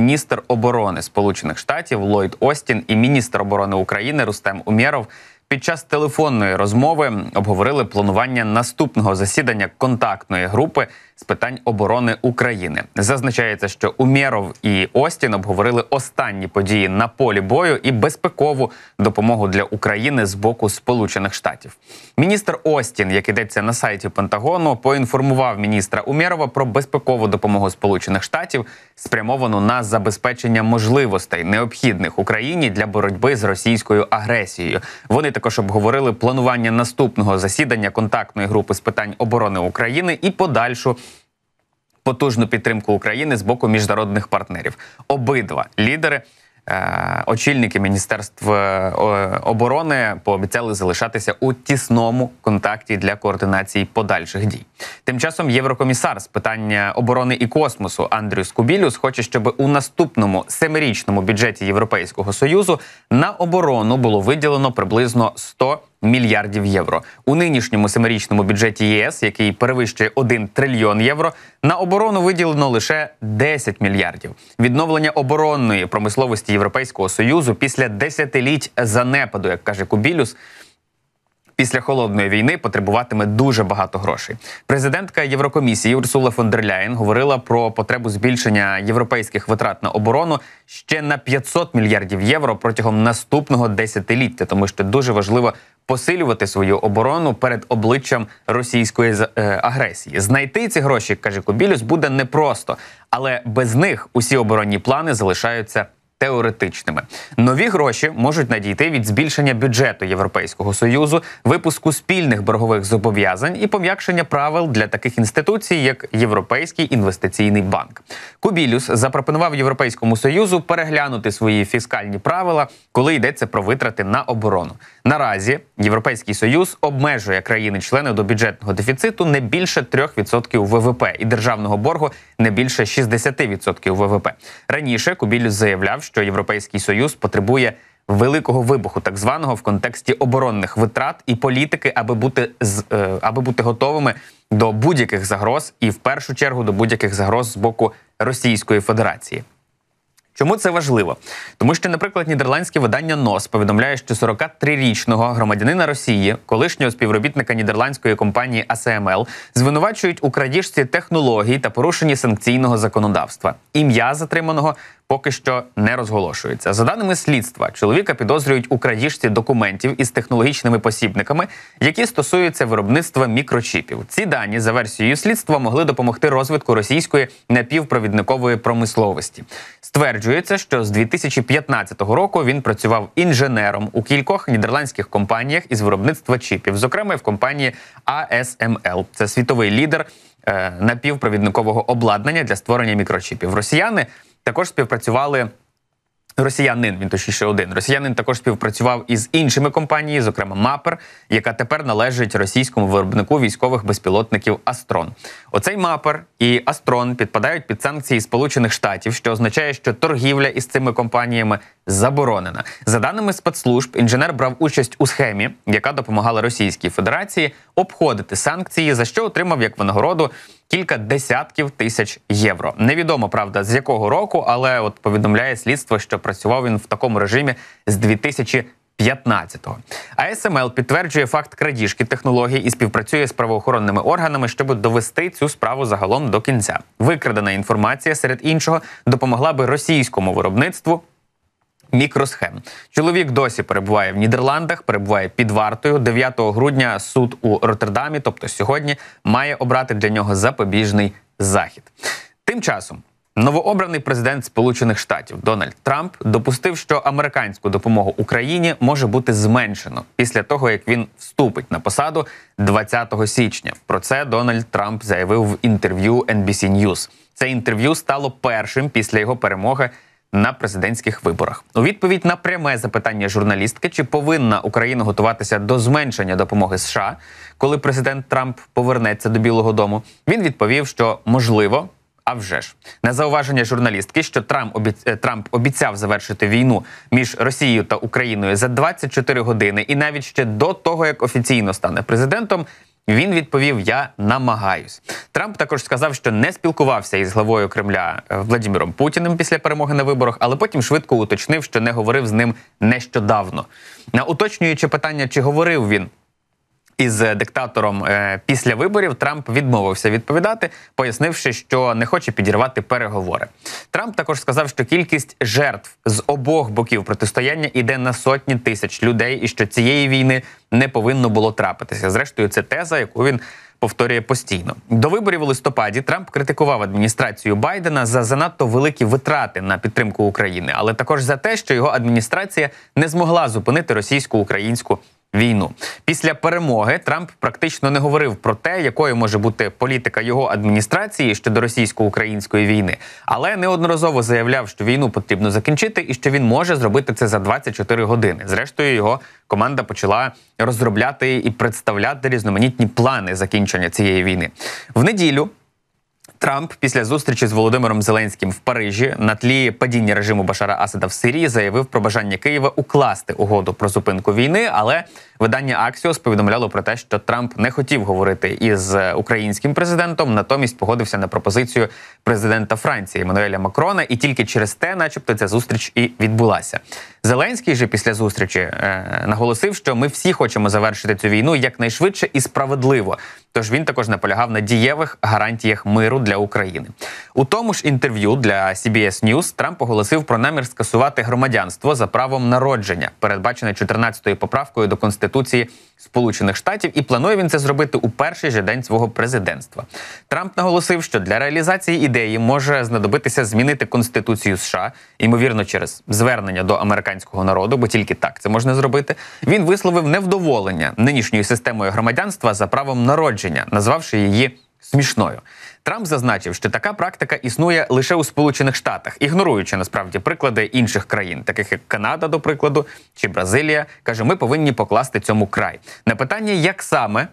міністр оборони Сполучених Штатів Ллойд Остін і міністр оборони України Рустем Умєров під час телефонної розмови обговорили планування наступного засідання контактної групи з питань оборони України. Зазначається, що Умєров і Остін обговорили останні події на полі бою і безпекову допомогу для України з боку Сполучених Штатів. Міністр Остін, як йдеться на сайті Пентагону, поінформував міністра Умєрова про безпекову допомогу Сполучених Штатів спрямовану на забезпечення можливостей необхідних Україні для боротьби з російською агресією. Вони також обговорили планування наступного засідання контактної групи з питань оборони України і подальшу. Потужну підтримку України з боку міжнародних партнерів обидва лідери Е, очільники міністерств е, оборони пообіцяли залишатися у тісному контакті для координації подальших дій. Тим часом єврокомісар з питання оборони і космосу Андрію Скубілюс хоче, щоб у наступному семирічному бюджеті Європейського союзу на оборону було виділено приблизно 100 мільярдів євро. У нинішньому семирічному бюджеті ЄС, який перевищує 1 трильйон євро, на оборону виділено лише 10 мільярдів. Відновлення оборонної промисловості Європейського союзу після десятиліть занепаду, як каже Кубілюс. Після холодної війни потребуватиме дуже багато грошей. Президентка Єврокомісії Урсула фон дер Ляєн говорила про потребу збільшення європейських витрат на оборону ще на 500 мільярдів євро протягом наступного десятиліття, тому що дуже важливо посилювати свою оборону перед обличчям російської е, агресії. Знайти ці гроші, каже Кобілюс, буде непросто, але без них усі оборонні плани залишаються теоретичними. Нові гроші можуть надійти від збільшення бюджету Європейського союзу, випуску спільних боргових зобов'язань і пом'якшення правил для таких інституцій, як Європейський інвестиційний банк. Кубілюс запропонував Європейському союзу переглянути свої фіскальні правила, коли йдеться про витрати на оборону. Наразі Європейський союз обмежує країни-члени до бюджетного дефіциту не більше 3% ВВП і державного боргу не більше 60% ВВП. Раніше Кубілюс заявляв що Європейський Союз потребує великого вибуху, так званого в контексті оборонних витрат і політики, аби бути з е, аби бути готовими до будь-яких загроз, і в першу чергу до будь-яких загроз з боку Російської Федерації. Чому це важливо? Тому що, наприклад, нідерландське видання НОС повідомляє, що 43-річного громадянина Росії, колишнього співробітника нідерландської компанії АСМЛ, ем звинувачують у крадіжці технологій та порушенні санкційного законодавства. Ім'я затриманого поки що не розголошується. За даними слідства, чоловіка підозрюють у крадіжці документів із технологічними посібниками, які стосуються виробництва мікрочіпів. Ці дані за версією слідства могли допомогти розвитку російської напівпровідникової промисловості. Стверджується, що з 2015 року він працював інженером у кількох нідерландських компаніях із виробництва чіпів, зокрема в компанії ASML. Це світовий лідер. Е, напівпровідникового обладнання для створення мікрочіпів. Росіяни також співпрацювали. Росіянин, він точніше один росіянин також співпрацював із іншими компаніями, зокрема Мапер, яка тепер належить російському виробнику військових безпілотників Астрон. Оцей Мапер і Астрон підпадають під санкції Сполучених Штатів, що означає, що торгівля із цими компаніями заборонена. За даними спецслужб, інженер брав участь у схемі, яка допомагала Російській Федерації обходити санкції, за що отримав як винагороду кілька десятків тисяч євро. Невідомо правда з якого року, але от повідомляє слідство, що працював він в такому режимі з 2000 15-го. смл підтверджує факт крадіжки технологій і співпрацює з правоохоронними органами, щоб довести цю справу загалом до кінця. Викрадена інформація серед іншого допомогла би російському виробництву Мікросхем чоловік досі перебуває в Нідерландах, перебуває під вартою 9 грудня. Суд у Роттердамі, тобто сьогодні, має обрати для нього запобіжний захід. Тим часом новообраний президент Сполучених Штатів Дональд Трамп допустив, що американську допомогу Україні може бути зменшено після того, як він вступить на посаду 20 січня. Про це Дональд Трамп заявив в інтерв'ю NBC News. Це інтерв'ю стало першим після його перемоги на президентських виборах. У відповідь на пряме запитання журналістки, чи повинна Україна готуватися до зменшення допомоги США, коли президент Трамп повернеться до Білого Дому, він відповів, що можливо. А вже ж на зауваження журналістки, що Трамп обіц... Е, Трамп обіцяв завершити війну між Росією та Україною за 24 години, і навіть ще до того, як офіційно стане президентом, він відповів: Я намагаюсь. Трамп також сказав, що не спілкувався із главою Кремля е, Владимиром Путіним після перемоги на виборах, але потім швидко уточнив, що не говорив з ним нещодавно. На Уточнюючи питання, чи говорив він із диктатором е, після виборів Трамп відмовився відповідати, пояснивши, що не хоче підірвати переговори. Трамп також сказав, що кількість жертв з обох боків протистояння іде на сотні тисяч людей, і що цієї війни не повинно було трапитися. Зрештою, це теза, яку він. Повторює постійно до виборів у листопаді Трамп критикував адміністрацію Байдена за занадто великі витрати на підтримку України, але також за те, що його адміністрація не змогла зупинити російсько-українську війну. Після перемоги Трамп практично не говорив про те, якою може бути політика його адміністрації щодо російсько-української війни, але неодноразово заявляв, що війну потрібно закінчити і що він може зробити це за 24 години. Зрештою, його команда почала розробляти і представляти різноманітні плани закінчення цієї війни в неділю. Трамп після зустрічі з Володимиром Зеленським в Парижі на тлі падіння режиму Башара Асада в Сирії заявив про бажання Києва укласти угоду про зупинку війни, але Видання Axios повідомляло про те, що Трамп не хотів говорити із українським президентом, натомість погодився на пропозицію президента Франції Еммануеля Макрона, і тільки через те, начебто, ця зустріч і відбулася. Зеленський же після зустрічі е, наголосив, що ми всі хочемо завершити цю війну якнайшвидше і справедливо. Тож він також наполягав на дієвих гарантіях миру для України. У тому ж інтерв'ю для CBS News Трамп оголосив про намір скасувати громадянство за правом народження, передбачене 14-ю поправкою до конституції. Конституції Сполучених Штатів, і планує він це зробити у перший же день свого президентства. Трамп наголосив, що для реалізації ідеї може знадобитися змінити конституцію США, ймовірно, через звернення до американського народу, бо тільки так це можна зробити. Він висловив невдоволення нинішньою системою громадянства за правом народження, назвавши її смішною. Трамп зазначив, що така практика існує лише у Сполучених Штатах, ігноруючи насправді приклади інших країн, таких як Канада, до прикладу, чи Бразилія, каже, ми повинні покласти цьому край. На питання, як саме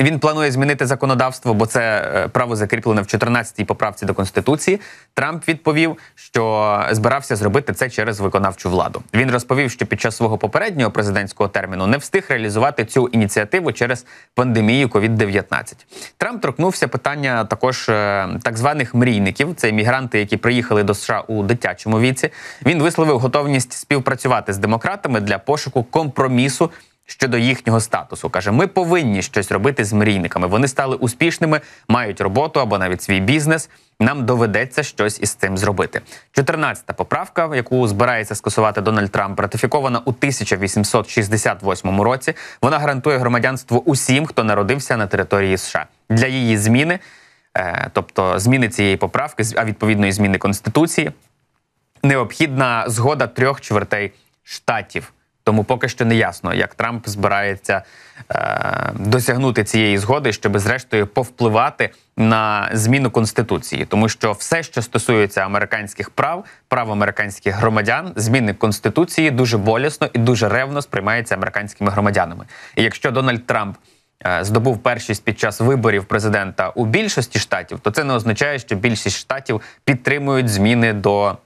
він планує змінити законодавство, бо це е, право закріплене в 14-й поправці до конституції. Трамп відповів, що збирався зробити це через виконавчу владу. Він розповів, що під час свого попереднього президентського терміну не встиг реалізувати цю ініціативу через пандемію COVID-19. Трамп торкнувся питання також е, так званих мрійників. Це іммігранти, які приїхали до США у дитячому віці. Він висловив готовність співпрацювати з демократами для пошуку компромісу щодо їхнього статусу. каже: ми повинні щось робити з мрійниками. Вони стали успішними, мають роботу або навіть свій бізнес. Нам доведеться щось із цим зробити. 14-та поправка, яку збирається скасувати Дональд Трамп, ратифікована у 1868 році. Вона гарантує громадянство усім, хто народився на території США для її зміни, е, тобто зміни цієї поправки, а відповідної зміни конституції, необхідна згода трьох чвертей штатів. Тому поки що не ясно, як Трамп збирається е, досягнути цієї згоди, щоб зрештою повпливати на зміну конституції, тому що все, що стосується американських прав, прав американських громадян, зміни конституції дуже болісно і дуже ревно сприймається американськими громадянами. І якщо Дональд Трамп е, здобув першість під час виборів президента у більшості штатів, то це не означає, що більшість штатів підтримують зміни до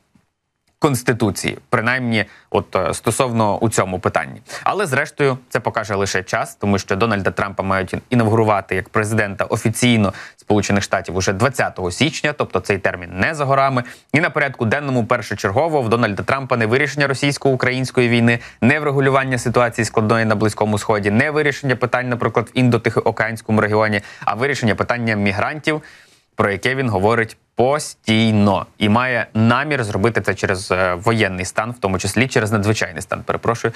конституції, принаймні, от е, стосовно у цьому питанні. Але зрештою, це покаже лише час, тому що Дональда Трампа мають інавгурувати як президента офіційно Сполучених Штатів уже 20 січня, тобто цей термін не за горами. І на порядку денному першочергово в Дональда Трампа не вирішення російсько-української війни, не врегулювання ситуації складної на близькому сході, не вирішення питань, наприклад, в індотихоокеанському регіоні, а вирішення питання мігрантів, про яке він говорить постійно і має намір зробити це через е, воєнний стан, в тому числі через надзвичайний стан. Перепрошую.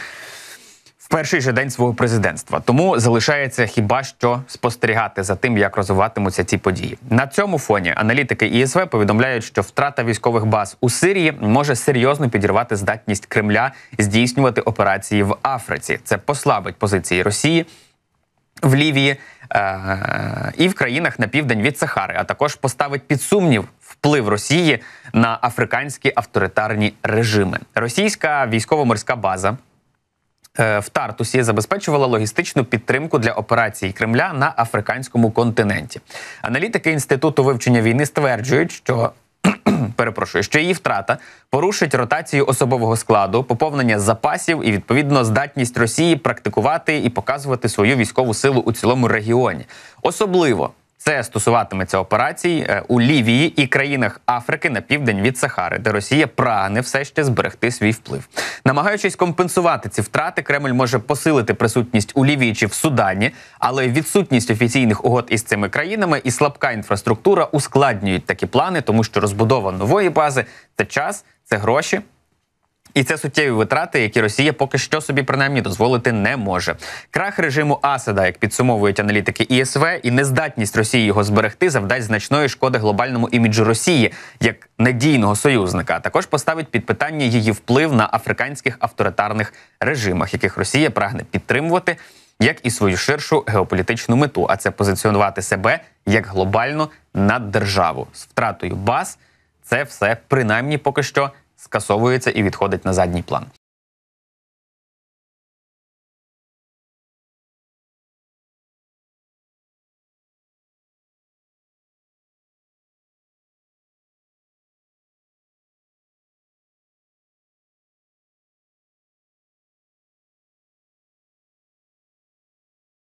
Перший же день свого президентства, тому залишається хіба що спостерігати за тим, як розвиватимуться ці події. На цьому фоні аналітики ІСВ повідомляють, що втрата військових баз у Сирії може серйозно підірвати здатність Кремля здійснювати операції в Африці. Це послабить позиції Росії в Лівії Е, і в країнах на південь від Сахари, а також поставить під сумнів вплив Росії на африканські авторитарні режими. Російська військово-морська база. Е, в Тартусі забезпечувала логістичну підтримку для операцій Кремля на африканському континенті. Аналітики інституту вивчення війни стверджують, що Перепрошую, що її втрата порушить ротацію особового складу, поповнення запасів і відповідно здатність Росії практикувати і показувати свою військову силу у цілому регіоні. Особливо це стосуватиметься операцій е, у Лівії і країнах Африки на південь від Сахари, де Росія прагне все ще зберегти свій вплив, намагаючись компенсувати ці втрати, Кремль може посилити присутність у Лівії чи в Судані, але відсутність офіційних угод із цими країнами і слабка інфраструктура ускладнюють такі плани, тому що розбудова нової бази це час, це гроші. І це суттєві витрати, які Росія поки що собі принаймні дозволити не може. Крах режиму Асада, як підсумовують аналітики ІСВ, і нездатність Росії його зберегти завдасть значної шкоди глобальному іміджу Росії як надійного союзника. а Також поставить під питання її вплив на африканських авторитарних режимах, яких Росія прагне підтримувати як і свою ширшу геополітичну мету, а це позиціонувати себе як глобально наддержаву з втратою баз. Це все принаймні поки що скасовується і відходить на задній план.